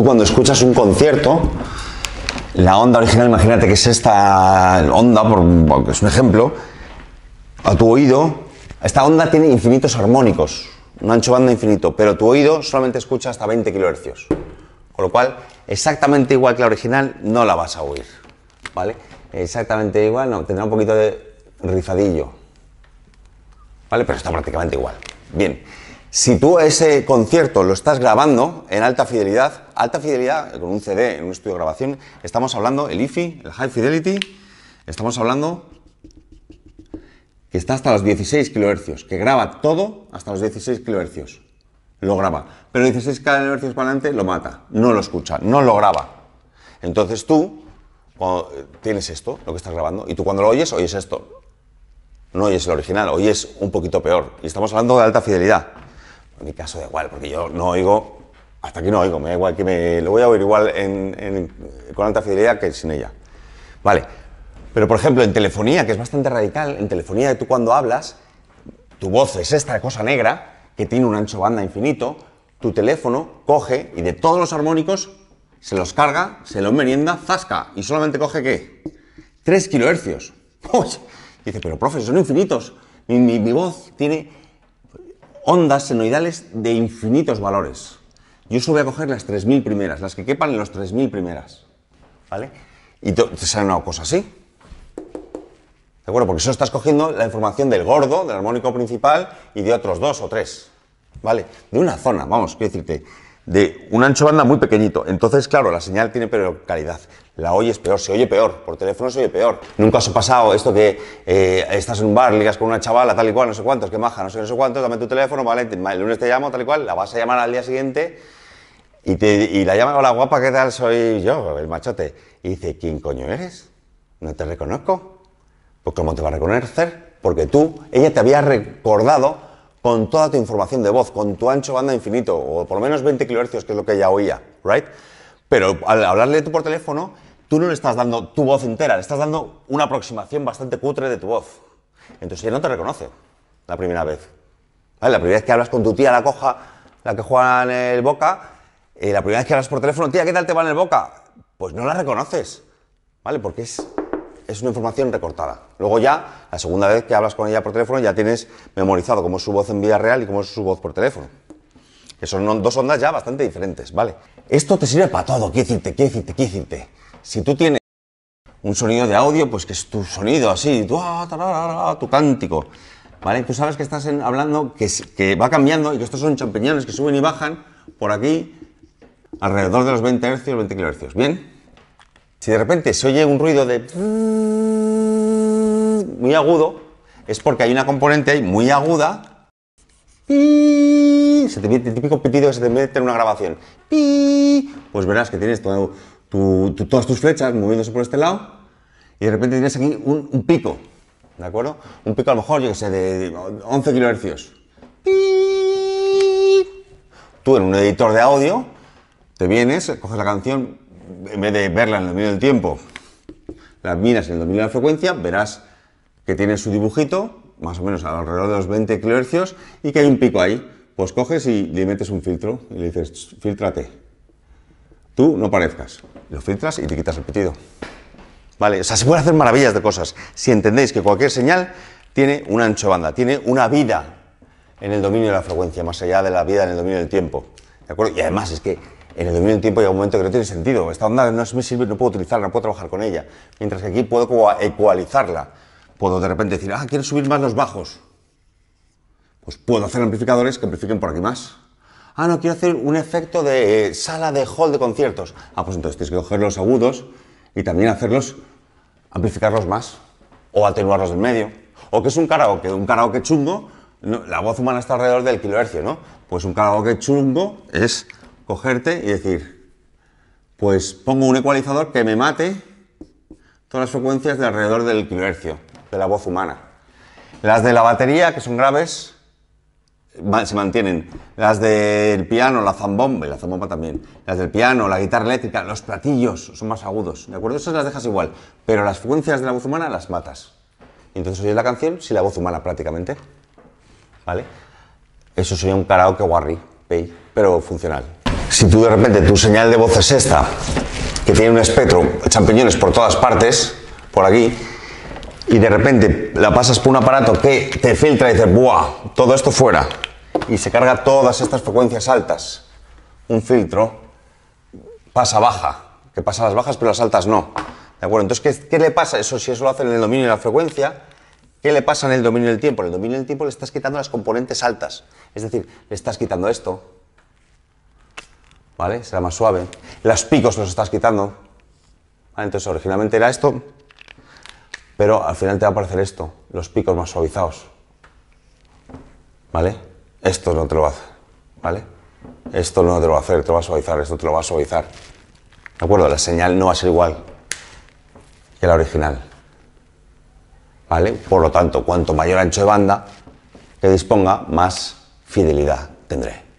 tú cuando escuchas un concierto, la onda original, imagínate que es esta onda, porque es un ejemplo, a tu oído, esta onda tiene infinitos armónicos, un ancho banda infinito, pero tu oído solamente escucha hasta 20 kHz. Con lo cual, exactamente igual que la original, no la vas a oír. ¿Vale? Exactamente igual, no, tendrá un poquito de rizadillo. ¿Vale? Pero está prácticamente igual. Bien. Si tú ese concierto lo estás grabando en alta fidelidad, alta fidelidad con un CD, en un estudio de grabación, estamos hablando, el IFI, el High Fidelity, estamos hablando que está hasta los 16 kHz, que graba todo hasta los 16 kHz. Lo graba. Pero 16 kHz para adelante lo mata, no lo escucha, no lo graba. Entonces tú tienes esto, lo que estás grabando, y tú cuando lo oyes, oyes esto. No oyes el original, oyes un poquito peor. Y estamos hablando de alta fidelidad. En mi caso da igual, porque yo no oigo, hasta aquí no oigo, me da igual que me lo voy a oír igual con alta fidelidad que sin ella. Vale, pero por ejemplo en telefonía, que es bastante radical, en telefonía de tú cuando hablas, tu voz es esta cosa negra, que tiene un ancho banda infinito, tu teléfono coge y de todos los armónicos se los carga, se los merienda, zasca, y solamente coge ¿qué? 3 kilohercios. Pues, dice, pero profe, son infinitos. mi voz tiene ondas senoidales de infinitos valores. Yo solo voy a coger las 3.000 primeras, las que quepan en los 3.000 primeras. ¿Vale? Y te sale una cosa así. ¿De acuerdo? Porque eso estás cogiendo la información del gordo, del armónico principal y de otros dos o tres. ¿Vale? De una zona, vamos, quiero decirte, de un ancho banda muy pequeñito. Entonces, claro, la señal tiene pero calidad la oyes peor, se oye peor, por teléfono se oye peor. Nunca os ha pasado esto que eh, estás en un bar, ligas con una chavala, tal y cual, no sé cuántos, que maja, no sé, no sé cuántos, también tu teléfono, vale, el lunes te llamo, tal y cual, la vas a llamar al día siguiente y, te, y la llama, hola guapa, ¿qué tal? Soy yo, el machote. Y dice, ¿quién coño eres? No te reconozco. Pues ¿cómo te va a reconocer? Porque tú, ella te había recordado con toda tu información de voz, con tu ancho banda infinito, o por lo menos 20 kHz, que es lo que ella oía, ¿right? Pero al hablarle tú por teléfono, tú no le estás dando tu voz entera, le estás dando una aproximación bastante cutre de tu voz. Entonces ella no te reconoce la primera vez. La primera vez que hablas con tu tía, la coja, la que juega en el boca, eh, la primera vez que hablas por teléfono, tía, ¿qué tal te va en el boca? Pues no la reconoces, ¿vale? Porque es, es una información recortada. Luego ya, la segunda vez que hablas con ella por teléfono, ya tienes memorizado cómo es su voz en vida real y cómo es su voz por teléfono. Que son dos ondas ya bastante diferentes, ¿vale? Esto te sirve para todo, ¿qué decirte? ¿Qué decirte? ¿Qué decirte? Si tú tienes un sonido de audio, pues que es tu sonido así, tu, ah, cántico, ¿vale? Tú sabes que estás hablando, que, va cambiando y que estos son champiñones que suben y bajan por aquí alrededor de los 20 Hz, 20 kHz, ¿bien? Si de repente se oye un ruido de muy agudo, es porque hay una componente muy aguda. Se te mete el típico pitido que se te mete en una grabación. Pues verás que tienes todo todas tus flechas moviéndose por este lado y de repente tienes aquí un, pico, ¿de acuerdo? Un pico a lo mejor, yo que sé, de, 11 kilohercios. Tú en un editor de audio te vienes, coges la canción, en vez de verla en el dominio del tiempo, la miras en el dominio de la frecuencia, verás que tiene su dibujito, más o menos alrededor de los 20 kHz, y que hay un pico ahí. Pues coges y le metes un filtro y le dices, filtrate. Tú no parezcas. Lo filtras y te quitas el pitido. Vale, o sea, se pueden hacer maravillas de cosas. Si entendéis que cualquier señal tiene un ancho banda, tiene una vida en el dominio de la frecuencia, más allá de la vida en el dominio del tiempo. ¿De acuerdo? Y además es que en el dominio del tiempo hay un momento que no tiene sentido. Esta onda no me sirve, no puedo utilizarla, no puedo trabajar con ella. Mientras que aquí puedo ecualizarla. Puedo de repente decir, ah, quiero subir más los bajos. Pues puedo hacer amplificadores que amplifiquen por aquí más. Ah, no, quiero hacer un efecto de eh, sala de hall de conciertos. Ah, pues entonces tienes que coger los agudos y también hacerlos, amplificarlos más o atenuarlos en medio. O que es un karaoke, un karaoke chungo, la voz humana está alrededor del kilohercio, ¿no? Pues un karaoke chungo es cogerte y decir, pues pongo un ecualizador que me mate todas las frecuencias de alrededor del kilohercio, de la voz humana. Las de la batería, que son graves, se mantienen. Las del piano, la zambomba, la zambomba también. Las del piano, la guitarra eléctrica, los platillos son más agudos, ¿de acuerdo? Esas las dejas igual, pero las frecuencias de la voz humana las matas. entonces oyes la canción sin la voz humana prácticamente, ¿vale? Eso sería un karaoke warri, pero funcional. Si tú de repente tu señal de voz es esta, que tiene un espectro, champiñones por todas partes, por aquí, y de repente la pasas por un aparato que te filtra y dices, ¡buah! Todo esto fuera y se carga todas estas frecuencias altas. Un filtro pasa baja, que pasa las bajas pero las altas no. ¿De acuerdo? Entonces, ¿qué, le pasa? Eso, si eso lo hacen en el dominio de la frecuencia, ¿qué le pasa en el dominio del tiempo? En el dominio del tiempo le estás quitando las componentes altas. Es decir, le estás quitando esto. ¿Vale? Será más suave. Los picos los estás quitando. ¿Vale? Entonces, originalmente era esto, pero al final te va a aparecer esto, los picos más suavizados. ¿Vale? esto no te lo va a hacer, ¿vale? Esto no te lo va a hacer, te lo va a suavizar, esto te lo va a suavizar. ¿De acuerdo? La señal no va a ser igual que la original. ¿Vale? Por lo tanto, cuanto mayor ancho de banda que disponga, más fidelidad tendré.